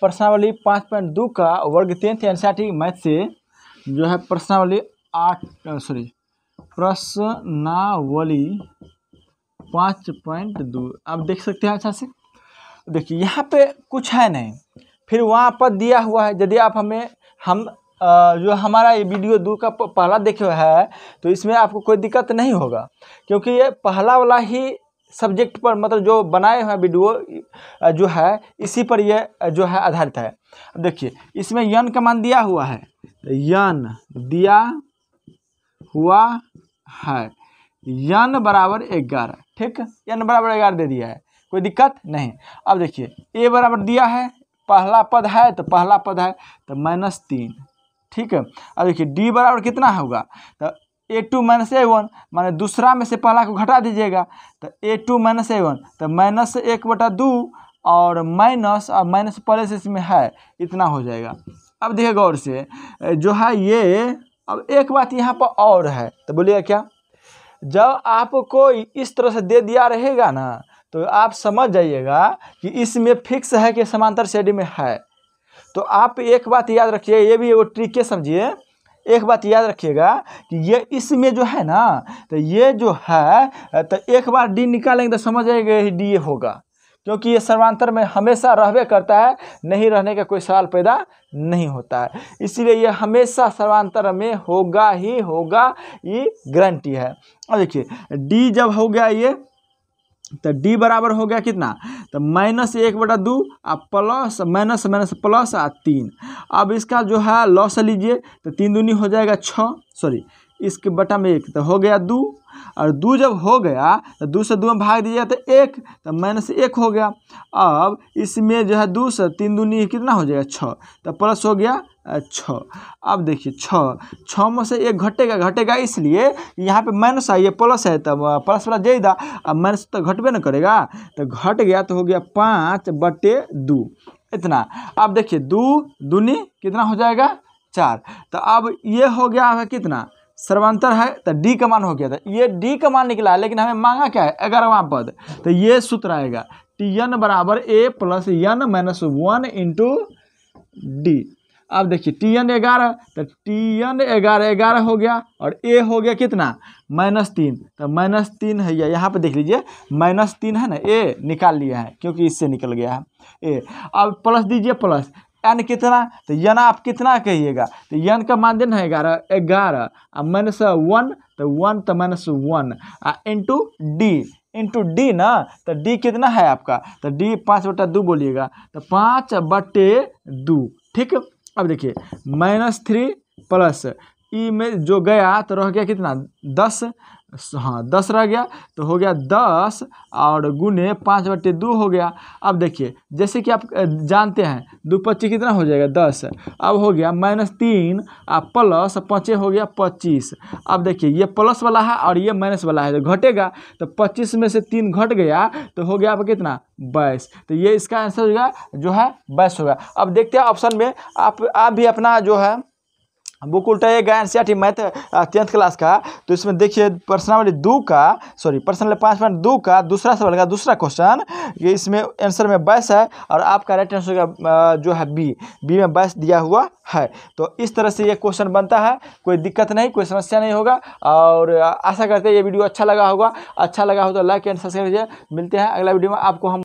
प्रश्नावली पाँच पॉइंट दो का वर्ग टेंथ एन सी मैथ से जो है प्रश्नावली आठ सॉरी प्रश्नावली पाँच पॉइंट दो आप देख सकते हैं अच्छा से देखिए यहाँ पे कुछ है नहीं फिर वहाँ पर दिया हुआ है यदि आप हमें हम जो हमारा ये वीडियो दो का पहला देखे हुआ है तो इसमें आपको कोई दिक्कत नहीं होगा क्योंकि ये पहला वाला ही सब्जेक्ट पर मतलब जो बनाए हुए वीडियो जो है इसी पर ये जो है आधारित है देखिए इसमें यन का मान दिया हुआ है यन दिया हुआ है यन बराबर ग्यारह ठीक यन बराबर ग्यारह दे दिया है कोई दिक्कत नहीं अब देखिए ए बराबर दिया है पहला पद है तो पहला पद है तो माइनस तीन ठीक है अब देखिए डी बराबर कितना होगा तो a two minus a one माने दूसरा में से पहला को घटा दीजिएगा तो a two minus a one तो माइनस एक बटा दो और माइनस और माइनस पहले से इसमें है इतना हो जाएगा अब देखिए गौर से जो है ये अब एक बात यहाँ पर और है तो बोलिए क्या जब आपको इस तरह से दे दिया रहेगा ना तो आप समझ जाइएगा कि इसमें फिक्स है कि समांतर श्रेणी में है तो आप एक बात याद रखिए ये भी एगो ट्रिके समझिए एक बात याद रखिएगा कि ये इसमें जो है ना तो ये जो है तो एक बार डी निकालेंगे तो समझ ही डी ए होगा क्योंकि ये सर्वांतर में हमेशा रहवे करता है नहीं रहने का कोई सवाल पैदा नहीं होता है इसीलिए ये हमेशा सर्वांतर में होगा ही होगा ये गारंटी है और देखिए डी जब हो गया ये तो डी बराबर हो गया कितना तो माइनस एक बटा दू आ प्लस माइनस माइनस प्लस आ तीन अब इसका जो है लॉस लीजिए तो तीन दूनी हो जाएगा छः सॉरी इसके बटा में एक तो हो गया दो और दो जब हो गया तो दो से दो में भाग दिया तो एक तो माइनस एक हो गया अब इसमें जो है दो से तीन दूनी कितना हो जाएगा छः तो प्लस हो गया छः अब देखिए छ छः में से एक घटेगा घटेगा इसलिए यहाँ पे माइनस आइए प्लस है तब तो प्लस वाला जाएगा अब माइनस तो घटबे ना करेगा तो घट गया तो हो गया पाँच बटे दो इतना अब देखिए दो दूनी कितना हो जाएगा चार तो अब ये हो गया कितना सर्वांतर है तो डी का मान हो गया था ये डी का मान निकला लेकिन हमें मांगा क्या है ग्यारहवां पद तो ये सूत्र आएगा टी एन बराबर a plus n minus one into d अब देखिए टी एन ग्यारह तो टी एन ग्यारह ग्यारह हो गया और ए हो गया कितना माइनस तीन तो माइनस तीन है या यहाँ पर देख लीजिए माइनस तीन है ना ए निकाल लिया है क्योंकि इससे निकल गया है ए अब प्लस दीजिए प्लस एन कितना तो यन आप कितना कहिएगा तो यन का मान देना है ग्यारह ग्यारह और माइनस वन तो वन तो माइनस वन आ इंटू डी इंटू डी ना तो डी कितना है आपका तो डी पाँच बटा दो बोलिएगा तो पाँच बटे दो ठीक अब देखिए माइनस थ्री प्लस ई में जो गया तो रह गया कितना दस हाँ दस रह गया तो हो गया दस और गुने पाँच बट्टे दो हो गया अब देखिए जैसे कि आप जानते हैं दो पच्चीस कितना हो जाएगा दस अब हो गया माइनस तीन और प्लस पाँचे हो गया पच्चीस अब देखिए ये प्लस वाला है और ये माइनस वाला है जो तो घटेगा तो पच्चीस में से तीन घट गया तो हो गया अब कितना बाईस तो ये इसका आंसर होगा जो है बाईस होगा अब देखते हैं ऑप्शन में आप आप भी अपना जो है बुक उल्टा गायन एन मैथ टेंथ क्लास का तो इसमें देखिए प्रश्न दो का सॉरी प्रश्न पाँच पॉइंट दो का दूसरा सवाल का दूसरा क्वेश्चन ये इसमें आंसर में बाईस है और आपका राइट आंसर का जो है बी बी में बाईस दिया हुआ है तो इस तरह से ये क्वेश्चन बनता है कोई दिक्कत नहीं कोई समस्या नहीं होगा और आशा करते हैं ये वीडियो अच्छा लगा होगा अच्छा लगा हो तो लाइक एंड सब्सक्राइब कीजिए मिलते हैं अगला वीडियो में आपको हम